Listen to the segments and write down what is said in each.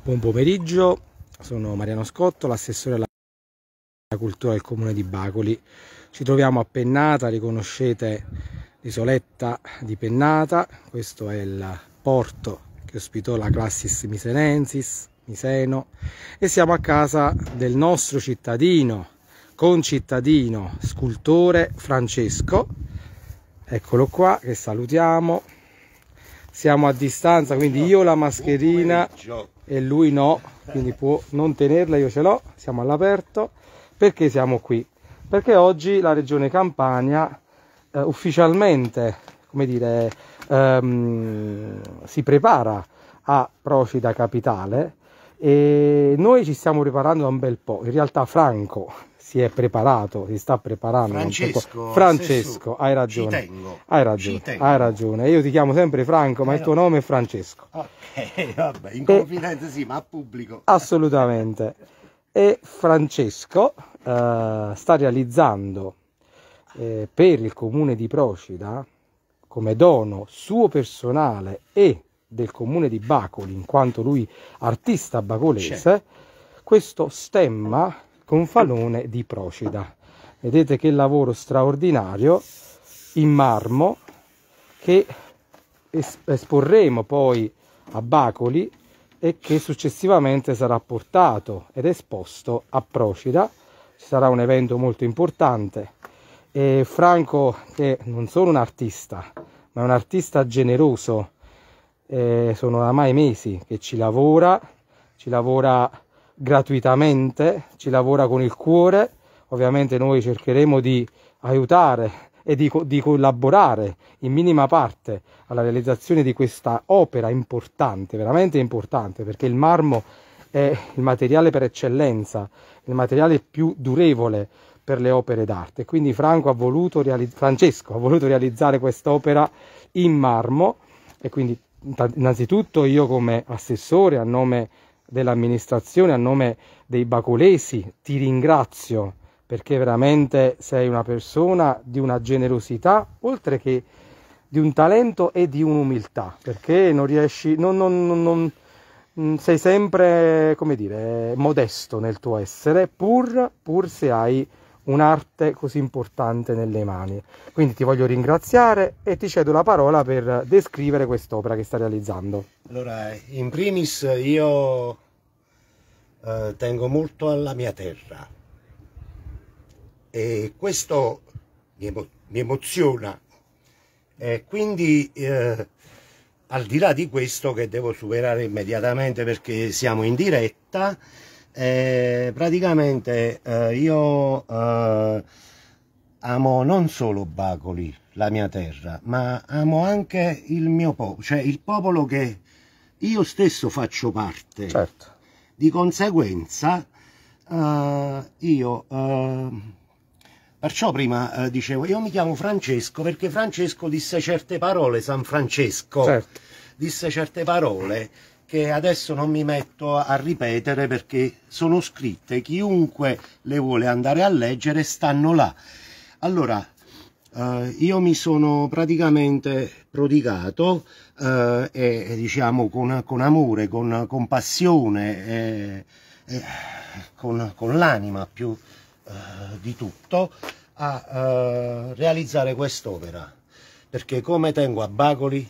Buon pomeriggio, sono Mariano Scotto, l'assessore alla cultura del comune di Bacoli. Ci troviamo a Pennata, riconoscete l'isoletta di Pennata, questo è il porto che ospitò la Classis Misenensis, Miseno, e siamo a casa del nostro cittadino, concittadino, scultore Francesco, eccolo qua che salutiamo. Siamo a distanza, quindi io la mascherina e lui no, quindi può non tenerla, io ce l'ho, siamo all'aperto. Perché siamo qui? Perché oggi la regione Campania eh, ufficialmente, come dire, ehm, si prepara a Procida Capitale e noi ci stiamo preparando da un bel po', in realtà Franco si è preparato, si sta preparando. Francesco, Francesco hai ragione. Tengo, hai ragione, hai ragione. Io ti chiamo sempre Franco, ma eh, il tuo eh, no. nome è Francesco. Ok, vabbè, in confidenza sì, ma a pubblico. Assolutamente. E Francesco eh, sta realizzando eh, per il comune di Procida, come dono suo personale e del comune di Bacoli, in quanto lui artista bacolese, questo stemma con falone di procida. Vedete che lavoro straordinario in marmo che esporremo poi a Bacoli e che successivamente sarà portato ed esposto a Procida. Ci sarà un evento molto importante. E Franco, che non solo un artista, ma è un artista generoso, eh, sono oramai mesi che ci lavora, ci lavora gratuitamente, ci lavora con il cuore, ovviamente noi cercheremo di aiutare e di, di, collaborare in minima parte alla realizzazione di questa opera importante, veramente importante, perché il marmo è il materiale per eccellenza, il materiale più durevole per le opere d'arte. Quindi ha voluto Francesco ha voluto realizzare quest'opera in marmo e quindi innanzitutto io come assessore a nome dell'amministrazione, a nome dei baculesi, ti ringrazio perché veramente sei una persona di una generosità, oltre che di un talento e di un'umiltà, perché non riesci, non, non, non, mm, sei sempre, come dire, modesto nel tuo essere, pur, pur se hai un'arte così importante nelle mani. Quindi ti voglio ringraziare e ti cedo la parola per descrivere quest'opera che sta realizzando. Allora, in primis io eh, tengo molto alla mia terra e questo mi, emo mi emoziona. E quindi eh, al di là di questo che devo superare immediatamente perché siamo in diretta, e eh, praticamente eh, io eh, amo non solo Bacoli, la mia terra, ma amo anche il mio popolo, cioè il popolo che io stesso faccio parte. Certo. Di conseguenza eh, io... Eh, perciò prima eh, dicevo, io mi chiamo Francesco perché Francesco disse certe parole, San Francesco certo. disse certe parole che adesso non mi metto a ripetere perché sono scritte, chiunque le vuole andare a leggere stanno là. Allora, eh, io mi sono praticamente prodigato eh, e diciamo con, con amore, con, con passione, eh, con, con l'anima più eh, di tutto a eh, realizzare quest'opera perché come tengo a Bacoli,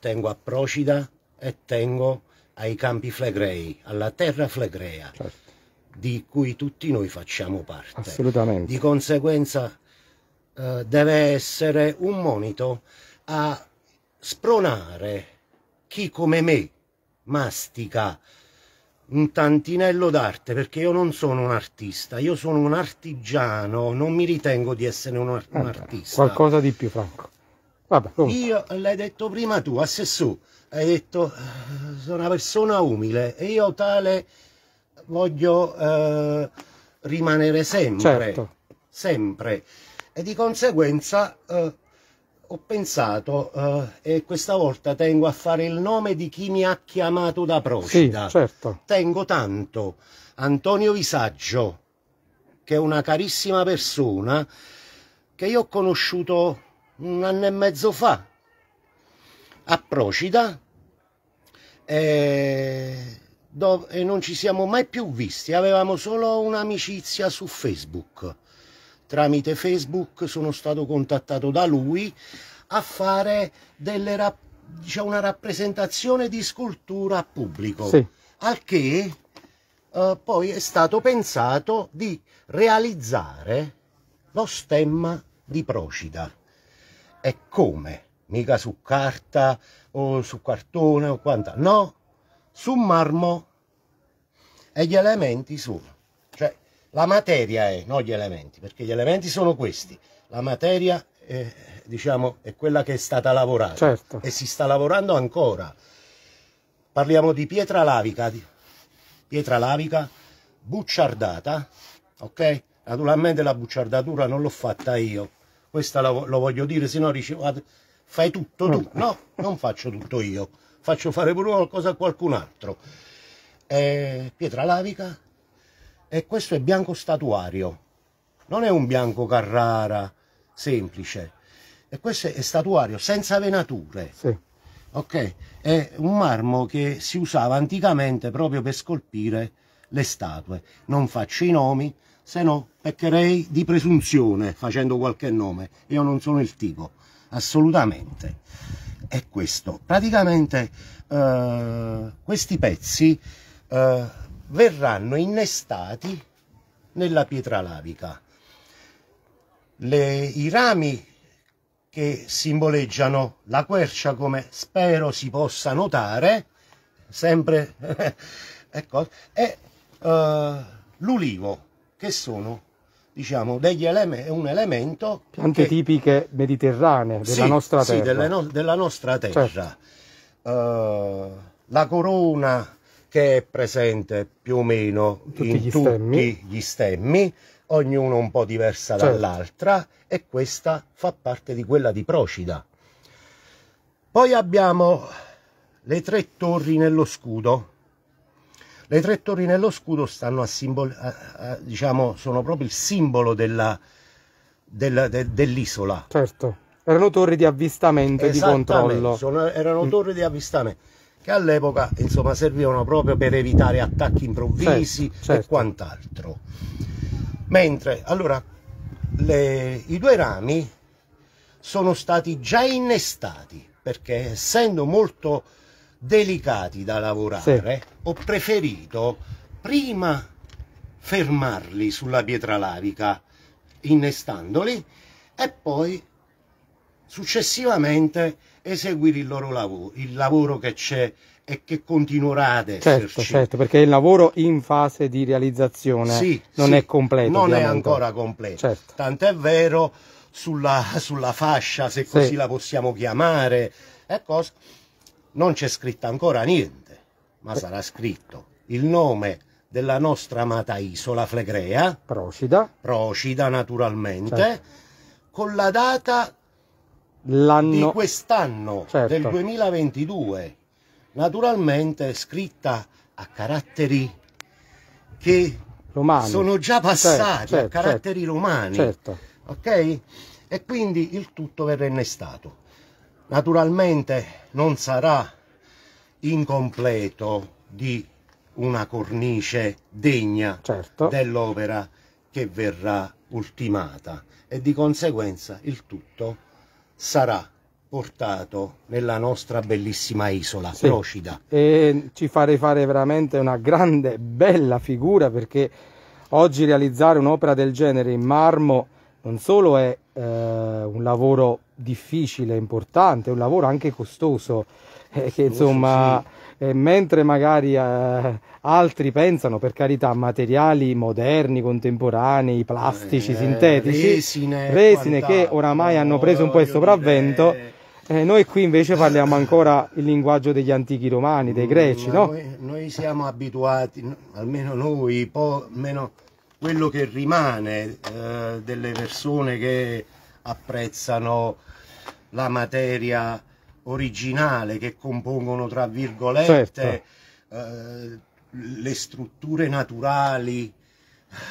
tengo a Procida e tengo ai campi flegrei, alla terra flegrea, certo. di cui tutti noi facciamo parte. Assolutamente. Di conseguenza eh, deve essere un monito a spronare chi come me mastica un tantinello d'arte perché io non sono un artista, io sono un artigiano, non mi ritengo di essere un, un eh artista. Qualcosa di più, Franco. Vabbè, io l'hai detto prima tu, assessore, hai detto eh, sono una persona umile e io tale voglio eh, rimanere sempre, certo. sempre. E di conseguenza eh, ho pensato eh, e questa volta tengo a fare il nome di chi mi ha chiamato da Procida. Sì, certo. Tengo tanto Antonio Visaggio, che è una carissima persona che io ho conosciuto un anno e mezzo fa a Procida e, dove, e non ci siamo mai più visti, avevamo solo un'amicizia su Facebook. Tramite Facebook sono stato contattato da lui a fare delle, diciamo, una rappresentazione di scultura a pubblico, sì. al che eh, poi è stato pensato di realizzare lo stemma di Procida. E come? Mica su carta o su cartone o quanta, no, su marmo. E gli elementi sono, cioè la materia è, non gli elementi, perché gli elementi sono questi, la materia è, diciamo, è quella che è stata lavorata certo. e si sta lavorando ancora. Parliamo di pietra lavica, di pietra lavica bucciardata, ok? Naturalmente la bucciardatura non l'ho fatta io, questa lo, lo voglio dire, se no fai tutto tu, mm. no, non faccio tutto io, faccio fare pure qualcosa a qualcun altro. È pietra lavica e questo è bianco statuario, non è un bianco Carrara semplice, e questo è statuario senza venature. Sì. Ok, è un marmo che si usava anticamente proprio per scolpire le statue. Non faccio i nomi, se no peccherei di presunzione facendo qualche nome. Io non sono il tipo, assolutamente. È questo. Praticamente eh, questi pezzi eh, verranno innestati nella pietra lavica. Le, I rami che simboleggiano la quercia come spero si possa notare sempre ecco e eh, l'ulivo, che sono diciamo, degli eleme- un elemento... Piante che... tipiche mediterranee della sì, nostra terra. Sì, no- della nostra terra. Certo. Uh, la corona che è presente più o meno tutti in gli tutti stemmi. gli stemmi, ognuno un po' diversa certo. dall'altra, e questa fa parte di quella di Procida. Poi abbiamo le tre torri nello scudo, le tre torri nello scudo stanno a simbolo, diciamo, sono proprio il simbolo della, de, dell'isola. Certo, erano torri di avvistamento e di controllo. Sono, erano mm. torri di avvistamento che all'epoca insomma servivano proprio per evitare attacchi improvvisi certo, certo. e quant'altro. Mentre allora le, i due rami sono stati già innestati perché essendo molto delicati da lavorare, sì. ho preferito prima fermarli sulla pietra lavica innestandoli e poi successivamente eseguire il loro lavoro, il lavoro che c'è e che continuerà ad certo, esserci. Certo, certo, perché il lavoro in fase di realizzazione sì, non sì, è completo. Non ovviamente. è ancora completo, certo. tant'è vero sulla, sulla, fascia, se così sì. la possiamo chiamare, e cosa, non c'è scritto ancora niente, ma sarà scritto il nome della nostra amata isola Flegrea. Procida. Procida naturalmente. Certo. Con la data di quest'anno, certo. del 2022. Naturalmente scritta a caratteri che romani. sono già certo, passati, certo, a certo. caratteri romani. Certo. Ok? E quindi il tutto verrà innestato naturalmente non sarà incompleto di una cornice degna certo. dell'opera che verrà ultimata e di conseguenza il tutto sarà portato nella nostra bellissima isola sì. Procida. E ci farei fare veramente una grande bella figura perché oggi realizzare un'opera del genere in marmo non solo è eh, un lavoro difficile, importante, è un lavoro anche costoso, eh, che insomma, sì. eh, mentre magari eh, altri pensano per carità a materiali moderni, contemporanei, plastici, eh, sintetici, resine, resine che oramai hanno preso un po' il sopravvento. Eh, noi qui invece parliamo ancora il linguaggio degli antichi romani, dei mm, greci, no? Noi, noi siamo abituati, almeno noi, po, almeno quello che rimane eh, delle persone che apprezzano la materia originale che compongono, tra virgolette, certo. eh, le strutture naturali,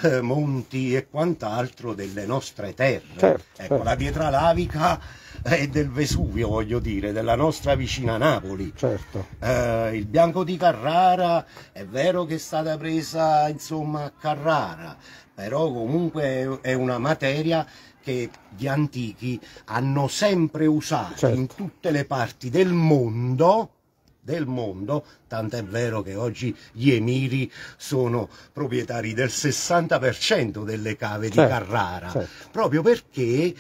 eh, monti e quant'altro delle nostre terre. Certo, ecco, certo. la pietra lavica è del Vesuvio, voglio dire, della nostra vicina Napoli. Certo. Eh, il bianco di Carrara è vero che è stata presa, insomma, a Carrara, però comunque è una materia che gli antichi hanno sempre usato certo. in tutte le parti del mondo del mondo, tant'è vero che oggi gli emiri sono proprietari del 60% delle cave certo, di Carrara, certo. proprio perché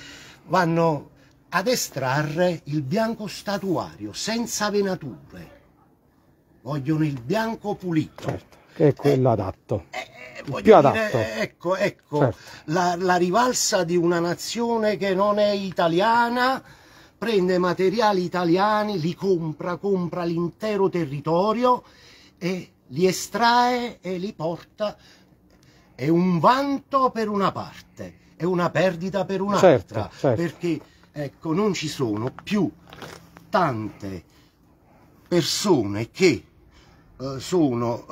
vanno ad estrarre il bianco statuario senza venature, vogliono il bianco pulito. Certo che è quello eh, adatto. Eh, eh, eh più dire, adatto. Ecco, ecco, certo. la, la rivalsa di una nazione che non è italiana, prende materiali italiani, li compra, compra l'intero territorio e li estrae e li porta. È un vanto per una parte, è una perdita per un'altra, certo, certo. perché ecco, non ci sono più tante persone che eh, sono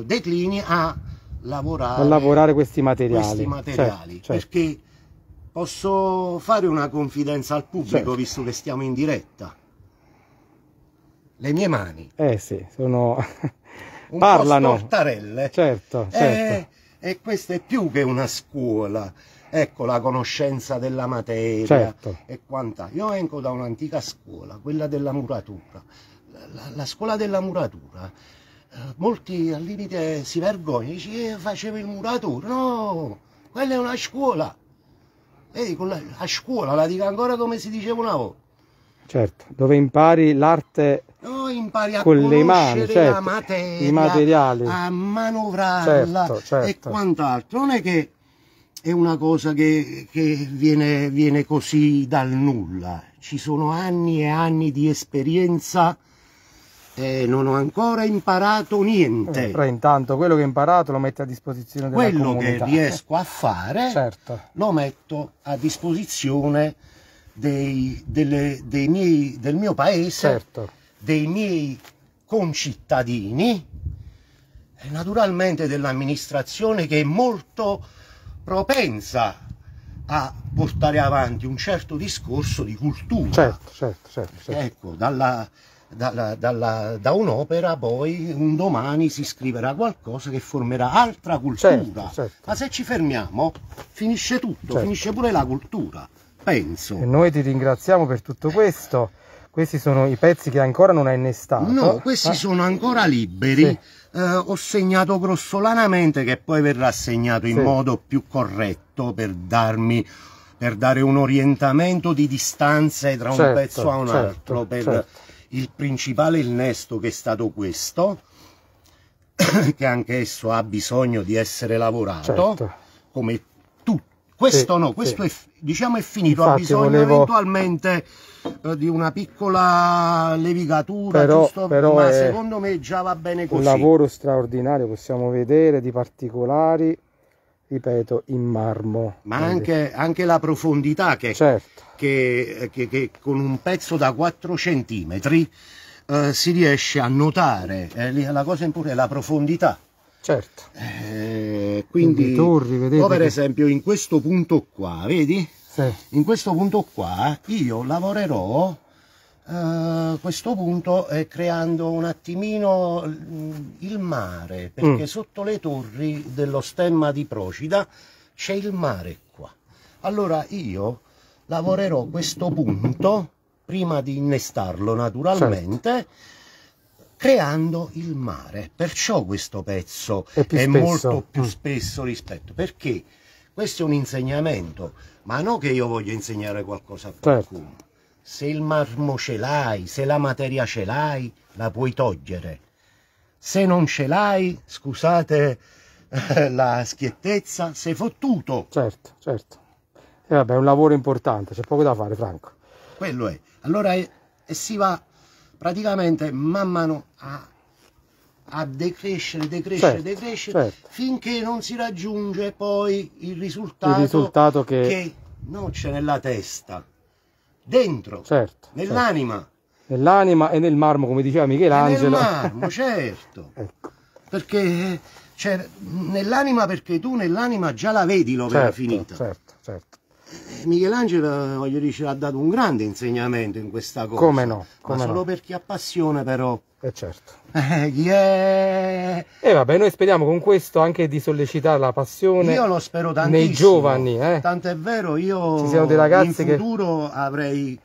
eh, declini a lavorare, a lavorare questi materiali, questi certo, materiali certo, perché certo. posso fare una confidenza al pubblico certo. visto che stiamo in diretta le mie mani eh sì sono un parlano sportarelle certo, eh, certo. E, e questa è più che una scuola ecco la conoscenza della materia certo. e quant'altro. Io vengo da un'antica scuola, quella della muratura, la, la scuola della muratura, eh, molti al limite si vergognano, dice eh, facevo il muratore, no, quella è una scuola. Vedi, la, la, scuola la dico ancora come si diceva una volta. Certo, dove impari l'arte no, impari con le mani, certo, la materia, i materiali, a manovrarla certo, certo. e quant'altro. Non è che è una cosa che, che viene, viene così dal nulla. Ci sono anni e anni di esperienza e non ho ancora imparato niente. Eh, però intanto quello che ho imparato lo metti a disposizione della quello comunità. Quello che riesco a fare certo. lo metto a disposizione dei, delle, dei miei, del mio paese, certo. dei miei concittadini e naturalmente dell'amministrazione che è molto propensa a portare avanti un certo discorso di cultura. Certo, certo, certo. certo. Ecco, dalla dalla, dalla, da un'opera poi un domani si scriverà qualcosa che formerà altra certo, cultura. Certo, certo. Ma se ci fermiamo finisce tutto, certo. finisce pure la cultura, penso. E noi ti ringraziamo per tutto questo. Questi sono i pezzi che ancora non hai innestato. No, questi ah. sono ancora liberi. Sì. Eh, ho segnato grossolanamente che poi verrà segnato in sì. modo più corretto per darmi per dare un orientamento di distanze tra un certo, pezzo a un certo, altro, per certo il principale innesto che è stato questo, che anche esso ha bisogno di essere lavorato, certo. come tutto. Questo sì, no, questo sì. è, diciamo è finito, Infatti, ha bisogno volevo... eventualmente eh, di una piccola levigatura, però, giusto, però ma secondo me già va bene così. Un lavoro straordinario, possiamo vedere, di particolari, ripeto, in marmo. Ma anche, anche la profondità che, certo. che, eh, che, che, con un pezzo da 4 cm eh, si riesce a notare, eh, la cosa importante è la profondità. Certo. Eh, quindi, quindi torri, vedete. O per esempio in questo punto qua, vedi? Sì. In questo punto qua io lavorerò eh, questo punto è creando un attimino mm, il mare, perché mm. sotto le torri dello stemma di Procida c'è il mare qua. Allora io lavorerò mm. questo punto, prima di innestarlo naturalmente, certo. creando il mare. Perciò questo pezzo è, più è molto più mm. spesso rispetto, perché questo è un insegnamento, ma non che io voglia insegnare qualcosa a qualcuno. Certo se il marmo ce l'hai, se la materia ce l'hai, la puoi togliere. Se non ce l'hai, scusate la schiettezza, sei fottuto. Certo, certo. E vabbè, è un lavoro importante, c'è poco da fare, Franco. Quello è. Allora e, e si va praticamente man mano a, a decrescere, decrescere, certo, decrescere, certo. finché non si raggiunge poi il risultato, il risultato che... che... non c'è nella testa dentro, certo, certo. nell'anima. Certo. Nell'anima e nel marmo, come diceva Michelangelo. E nel marmo, certo. ecco. Perché cioè, nell'anima, perché tu nell'anima già la vedi l'opera certo, finita. Certo, certo. Michelangelo, voglio dire, ci ha dato un grande insegnamento in questa cosa. Come no? Come ma solo no. per chi ha passione, però. E eh certo. yeah. E eh, vabbè, noi speriamo con questo anche di sollecitare la passione. Io lo spero tantissimo. Nei giovani, eh. Tanto è vero, io Ci sono dei ragazzi in futuro che... avrei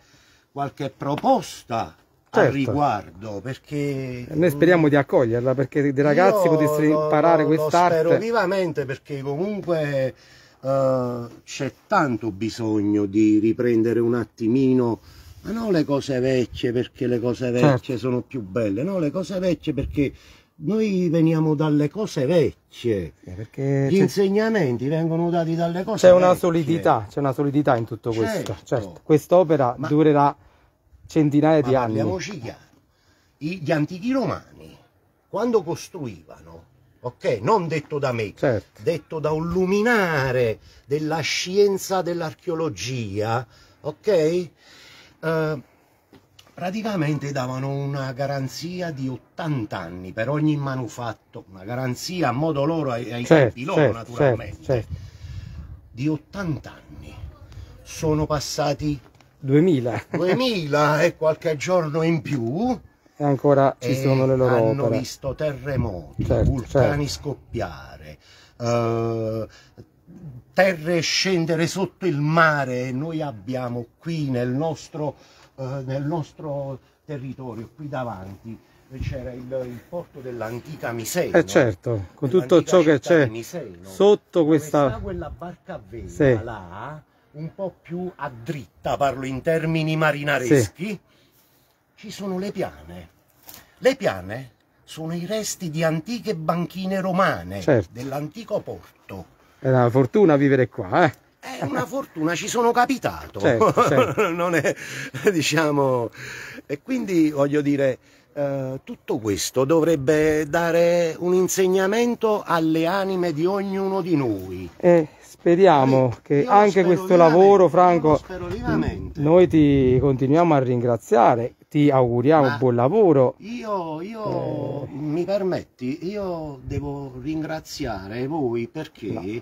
qualche proposta certo. al riguardo perché noi speriamo di accoglierla perché dei ragazzi potessero imparare quest'arte lo spero vivamente perché comunque eh, c'è tanto bisogno di riprendere un attimino ma non le cose vecchie perché le cose vecchie certo. sono più belle no le cose vecchie perché noi veniamo dalle cose vecchie eh, perché gli insegnamenti vengono dati dalle cose c'è una solidità c'è una solidità in tutto questo certo. certo. quest'opera durerà centinaia di anni parliamoci chiaro gli antichi romani quando costruivano ok? Non detto da me, certo. detto da un luminare della scienza dell'archeologia, ok? Uh, praticamente davano una garanzia di 80 anni per ogni manufatto, una garanzia a modo loro ai, ai certo, tempi loro certo, naturalmente, certo, certo. di 80 anni. Sono passati 2000. 2000 e qualche giorno in più, e ancora ci e sono le loro hanno opere. visto terremoti, certo, certo. vulcani certo. scoppiare, eh, terre scendere sotto il mare e noi abbiamo qui nel nostro, eh, nel nostro territorio, qui davanti, c'era il, il, porto dell'antica Miseno. Eh certo, con tutto ciò che c'è sotto questa... quella barca a vela sì. là, un po' più a dritta, parlo in termini marinareschi, sì ci sono le piane. Le piane sono i resti di antiche banchine romane certo. dell'antico porto. È una fortuna vivere qua, eh? È una fortuna, ci sono capitato. Certo, certo. non è, diciamo... E quindi, voglio dire, eh, tutto questo dovrebbe dare un insegnamento alle anime di ognuno di noi. E speriamo che anche questo lavoro, Franco, noi ti continuiamo a ringraziare ti auguriamo Ma buon lavoro. Io, io eh... mi permetti, io devo ringraziare voi perché... No.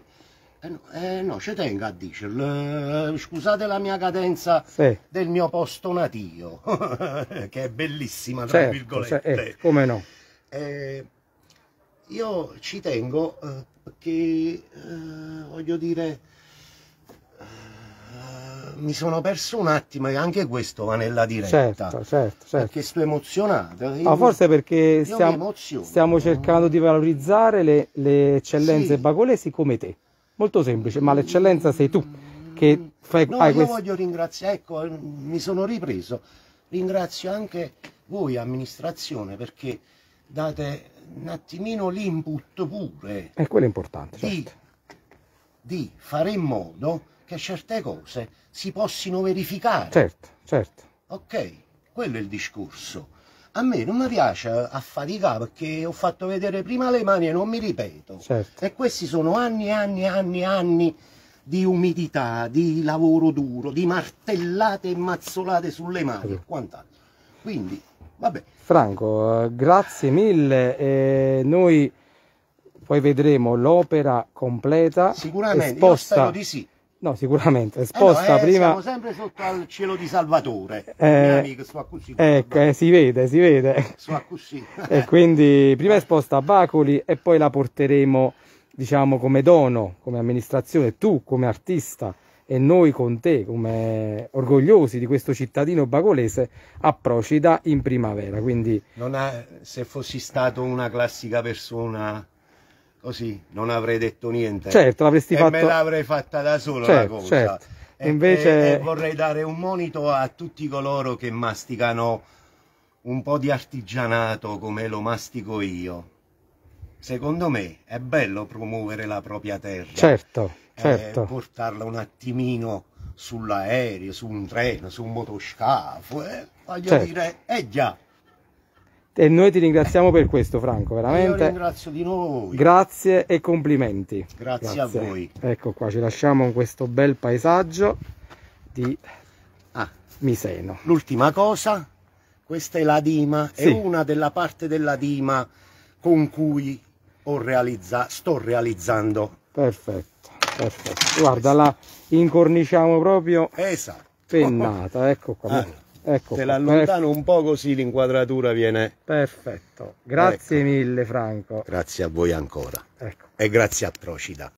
Eh, no, eh, ci tengo a dirlo. Eh, scusate la mia cadenza sì. del mio posto natio, che è bellissima, tra certo, virgolette. Se, eh, come no? Eh, io ci tengo eh, perché, voglio dire, mi sono perso un attimo e anche questo va nella diretta. Certo, certo, certo. Perché sto emozionato. Ma ah, forse perché stiamo, stiamo, cercando di valorizzare le, le eccellenze sì. bagolesi come te. Molto semplice, ma l'eccellenza sei tu che fai no, io questo. voglio ringraziare, ecco, eh, mi sono ripreso. Ringrazio anche voi amministrazione perché date un attimino l'input pure. E eh, quello è importante. Certo. Di, di fare in modo che certe cose si possano verificare. Certo, certo. Ok, quello è il discorso. A me non mi piace affaticare perché ho fatto vedere prima le mani e non mi ripeto. Certo. E questi sono anni e anni e anni e anni di umidità, di lavoro duro, di martellate e mazzolate sulle mani e quant'altro. Quindi, vabbè. Franco, eh, grazie mille. Eh, noi poi vedremo l'opera completa. Sicuramente, esposta... io spero di sì No, sicuramente. Sposta eh no, eh, prima. Siamo sempre sotto al cielo di Salvatore. Eh, amico, così, ecco, eh, si vede, si vede. e quindi prima è sposta a Bacoli e poi la porteremo, diciamo, come dono, come amministrazione, tu come artista e noi con te, come orgogliosi di questo cittadino bacolese, a Procida in primavera. Quindi... Non ha, se fossi stato una classica persona così non avrei detto niente. Certo, l'avresti fatto... me l'avrei fatta da solo certo, la cosa. Certo. E, invece... e vorrei dare un monito a tutti coloro che masticano un po' di artigianato come lo mastico io. Secondo me è bello promuovere la propria terra. Certo, eh, certo. E portarla un attimino sull'aereo, su un treno, su un motoscafo. Eh? Voglio certo. dire, è eh già e noi ti ringraziamo per questo, Franco, veramente. Io ringrazio di nuovo Grazie e complimenti. Grazie, Grazie, a voi. Ecco qua, ci lasciamo in questo bel paesaggio di ah, Miseno. L'ultima cosa, questa è la Dima, sì. è una della parte della Dima con cui realizza sto realizzando. Perfetto, perfetto. Guarda, la incorniciamo proprio esatto. pennata, ecco qua. Ah. Ecco, te l'allontano un po' così l'inquadratura viene... Perfetto, grazie ecco. mille Franco. Grazie a voi ancora. Ecco. E grazie a Procida.